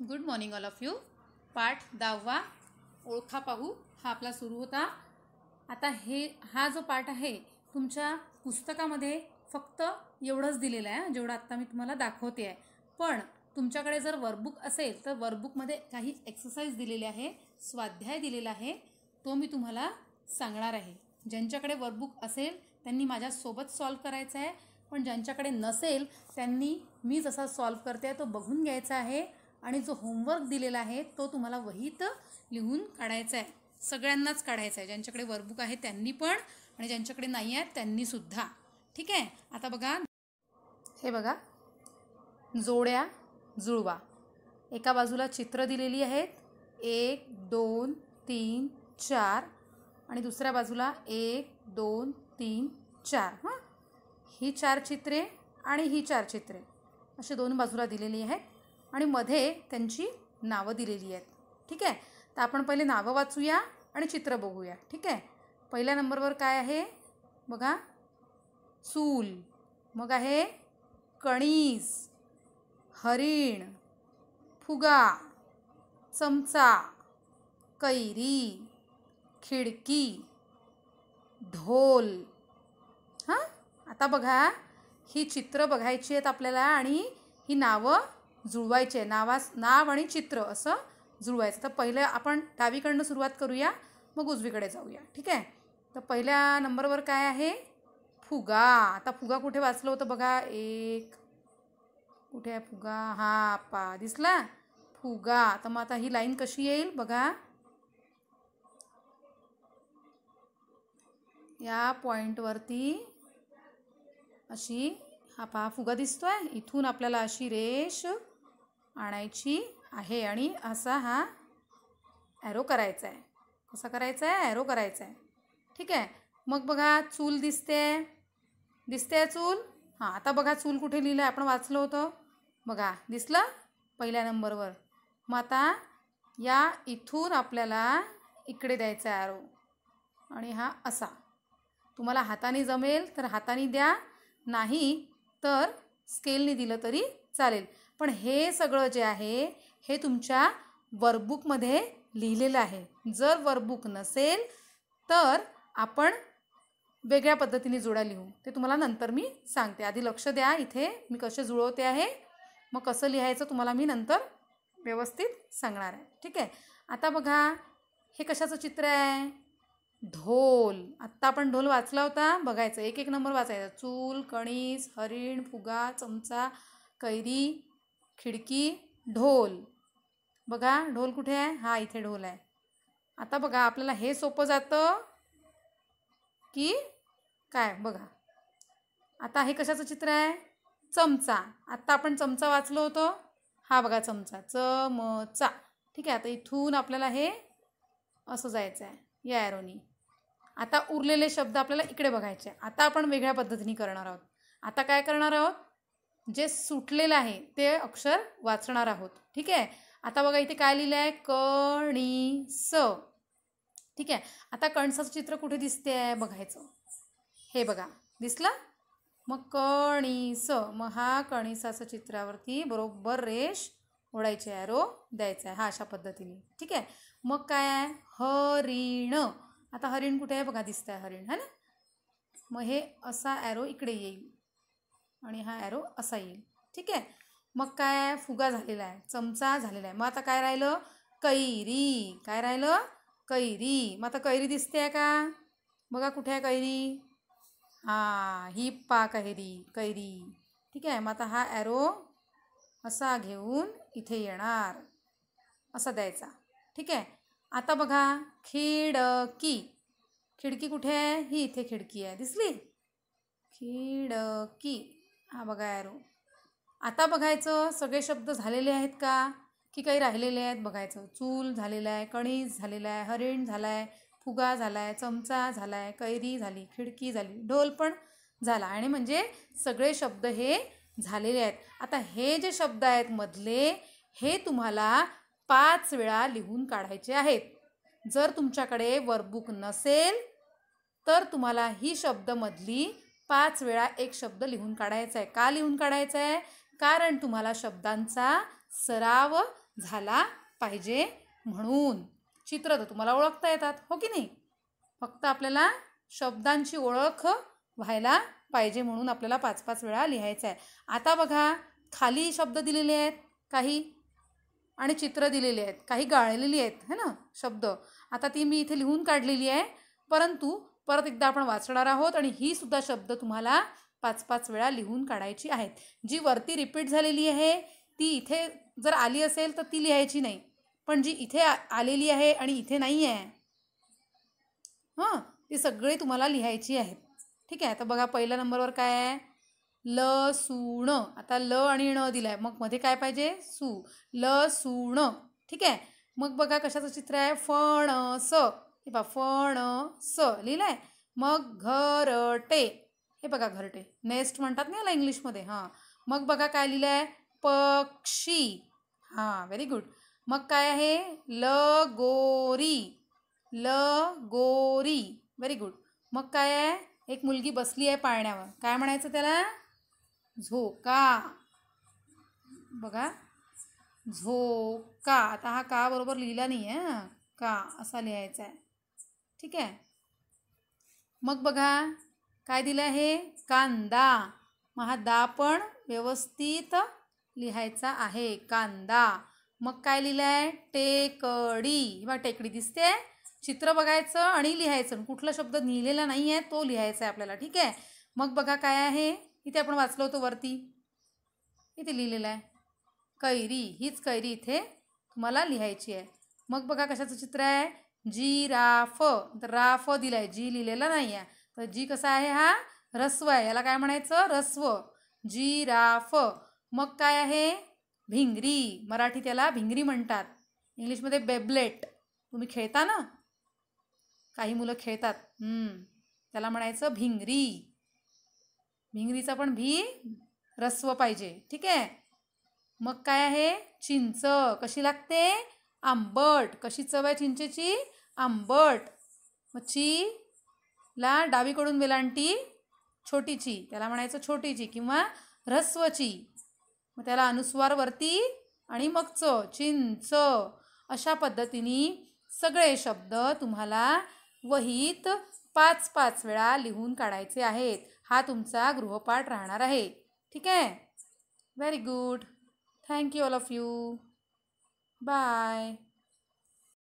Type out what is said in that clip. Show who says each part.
Speaker 1: Good morning all of you पाठ दहावा ओळखा पाहू हा आपला सुरू होता आता हे हा जो पाठ आहे तुमच्या पुस्तकामध्ये फक्त एवढंच दिलेलं आहे जेवढं आत्ता मी तुम्हाला दाखवते आहे पण तुमच्याकडे जर वर्कबुक असेल तर वर्कबुकमध्ये काही एक्सरसाइज दिलेले आहे स्वाध्याय दिलेला आहे तो मी तुम्हाला सांगणार आहे ज्यांच्याकडे वर्कबुक असेल त्यांनी माझ्यासोबत सॉल्व्ह करायचं आहे पण ज्यांच्याकडे नसेल त्यांनी मी जसा सॉल्व्ह करते तो बघून घ्यायचा आहे आणि जो होमवर्क दिलेला आहे तो तुम्हाला वहीत लिहून काढायचा आहे सगळ्यांनाच काढायचा आहे ज्यांच्याकडे वर्कबुक आहे त्यांनी पण आणि ज्यांच्याकडे नाही आहेत त्यांनीसुद्धा ठीक आहे आता बघा हे बघा जोड्या जुळवा एका बाजूला चित्र दिलेली आहेत एक दोन तीन चार आणि दुसऱ्या बाजूला एक दोन तीन चार हां ही चार चित्रे आणि ही चार चित्रे असे दोन बाजूला दिलेली आहेत आणि मध्ये त्यांची नावं दिलेली आहेत ठीक आहे तर आपण पहिले नावं वाचूया आणि चित्र बघूया ठीक आहे पहिल्या नंबरवर काय आहे बघा चूल मग आहे कणीस हरिण फुगा चमचा कैरी खिडकी ढोल हां आता बघा ही चित्र बघायची आहेत आपल्याला आणि ही नावं जुळवायचे नावास नाव आणि चित्र असं जुळवायचं तर पहिलं आपण डावीकडनं सुरुवात करूया मग उजवीकडे जाऊया ठीक आहे तर पहिल्या नंबरवर काय आहे फुगा आता फुगा कुठे वाचलं होतं बघा एक कुठे आहे फुगा हा पा दिसला फुगा तर मग आता ही लाईन कशी येईल बघा या पॉईंटवरती अशी हा पहा फुगा दिसतोय इथून आपल्याला अशी रेष आणायची आहे आणि असा हा ॲरो करायचा आहे कसा करायचा आहे ॲरो करायचा आहे ठीक आहे मग बघा चूल दिसते दिसते चूल हां आता बघा चूल कुठे लिहिलं आहे आपण वाचलं होतं बघा दिसलं पहिल्या नंबरवर मग आता या इथून आपल्याला इकडे द्यायचा आहे ॲरो आणि हा असा तुम्हाला हाताने जमेल तर हाताने द्या नाही तर स्केलने दिलं तरी चालेल पण हे सगळं जे आहे हे तुमच्या वर्कबुकमध्ये लिहिलेलं आहे जर वर्कबुक नसेल तर आपण वेगळ्या पद्धतीने जुळ्या लिहू ते तुम्हाला नंतर मी सांगते आधी लक्ष द्या इथे मी कसे जुळवते आहे मग कसं लिहायचं तुम्हाला मी नंतर व्यवस्थित सांगणार आहे ठीक आहे आता बघा हे कशाचं चित्र आहे ढोल आत्ता आपण ढोल वाचला होता बघायचं एक एक नंबर वाचायचा चूल कणीस हरिण फुगा चमचा कैरी खिडकी ढोल बघा ढोल कुठे आहे हा इथे ढोल आहे आता बघा आपल्याला हे सोपं जातं की काय बघा आता हे कशाचं चित्र आहे चमचा आत्ता आपण चमचा वाचलो होतो हा बघा चमचा चमचा ठीक आहे आता इथून आपल्याला हे असं जायचं आहे या ॲरोनी आता उरलेले शब्द आपल्याला इकडे बघायचे आता आपण वेगळ्या पद्धतीने करणार आहोत आता काय करणार आहोत जे सुटलेलं आहे ते अक्षर वाचणार आहोत ठीक आहे आता बघा इथे काय लिहिलं आहे कणी स ठीक आहे आता कणसाचं चित्र कुठे दिसते आहे बघायचं हे बघा दिसलं मग स मग हा कणिसाचं चित्रावरती बरोबर रेष ओढायची आहे रो द्यायचा आहे हा अशा पद्धतीने ठीक आहे मग काय आहे हरिण आता हरिण कुठे आहे बघा दिसतंय हरिण है ना मग हे असा ॲरो इकडे येईल आणि हा ॲरो असा येईल ठीक आहे मग काय फुगा झालेला आहे चमचा झालेला आहे मग आता काय राहिलं कैरी काय राहिलं कैरी मग आता कैरी दिसते आहे का बघा कुठे आहे कैरी हां ही पा कैरी कैरी ठीक आहे मग आता हा ॲरो असा घेऊन इथे येणार असा द्यायचा ठीक आहे आता बघा खिडकी खिडकी कुठे आहे ही इथे खिडकी आहे दिसली खिडकी हा बघा ॲरो आता बघायचं सगळे शब्द झालेले आहेत का की काही राहिलेले आहेत बघायचं चूल झालेला आहे कणीस झालेला आहे हरिण झाला आहे फुगा झाला आहे चमचा झाला आहे कैरी झाली खिडकी झाली ढोल पण झाला आणि म्हणजे सगळे शब्द हे झालेले आहेत आता हे जे शब्द आहेत मधले हे तुम्हाला पाच वेळा लिहून काढायचे आहेत जर तुमच्याकडे वर्कबुक नसेल तर तुम्हाला ही शब्दमधली पाच वेळा एक शब्द लिहून काढायचा आहे का लिहून काढायचा आहे कारण तुम्हाला शब्दांचा सराव झाला पाहिजे म्हणून चित्र तर तुम्हाला ओळखता येतात हो की नाही फक्त आपल्याला शब्दांची ओळख व्हायला पाहिजे म्हणून आपल्याला पाच पाच वेळा लिहायचं आहे आता बघा खाली शब्द दिलेले आहेत काही आणि चित्र दिलेले आहेत काही गाळलेली आहेत है ना शब्द आता ती मी इथे लिहून काढलेली आहे परंतु परत एकदा आपण वाचणार आहोत आणि ही सुद्धा शब्द तुम्हाला पाच पाच वेळा लिहून काढायची आहेत जी वरती रिपीट झालेली आहे ती इथे जर आली असेल तर ती लिहायची नाही पण जी इथे आलेली आहे आणि इथे नाही आहे हां ती सगळी तुम्हाला लिहायची आहेत ठीक आहे तर बघा पहिल्या नंबरवर काय आहे ल सुण आता ल आणि ण दिलं आहे मग मध्ये काय पाहिजे सु ल सुण ठीक आहे मग बघा कशाचं चित्र आहे फणस हे फण फणस लिहिलं आहे मग घरटे हे बघा घरटे नेस्ट म्हणतात ना याला इंग्लिशमध्ये हां मग बघा काय लिहिलंय पक्षी हां व्हेरी गुड मग काय आहे ल गोरी ल गोरी व्हेरी गुड मग काय आहे एक मुलगी बसली आहे पाळण्यावर काय म्हणायचं त्याला झोका बघा झोका आता हा का बरोबर लिहिला नाही आहे का असा लिहायचा आहे ठीक आहे मग बघा काय दिलं आहे कांदा मग हा दा पण व्यवस्थित लिहायचा आहे कांदा मग काय लिहिलं आहे टेकडी बा टेकडी दिसते चित्र बघायचं आणि लिहायचं कुठला शब्द लिहिलेला नाही आहे तो लिहायचा आहे आपल्याला ठीक आहे मग बघा काय आहे इथे आपण वाचलो होतो वरती इथे लिहिलेलं आहे कैरी हीच कैरी इथे तुम्हाला लिहायची आहे मग बघा कशाचं चित्र आहे जी राफ तर राफ दिलाय जी लिहिलेला नाही आहे तर जी कसा आहे हा रस्व आहे याला काय म्हणायचं रस्व जी राफ मग काय आहे भिंगरी मराठी त्याला भिंगरी म्हणतात इंग्लिशमध्ये बेबलेट तुम्ही खेळता ना काही मुलं खेळतात त्याला म्हणायचं भिंगरी भिंगरीचा पण भी रस्व पाहिजे ठीक आहे मग काय आहे चिंच कशी लागते आंबट कशी चव आहे चिंचेची आंबट मच्छी ला डावीकडून वेलांटी छोटीची त्याला म्हणायचं छोटीची किंवा ह्रस्वची मग त्याला अनुस्वार वरती आणि मग च चिंच अशा पद्धतीने सगळे शब्द तुम्हाला वहीत पाच पाच वेळा लिहून काढायचे आहेत हा तुमचा गृहपाठ राहणार आहे ठीक आहे very good thank you all of you Bye.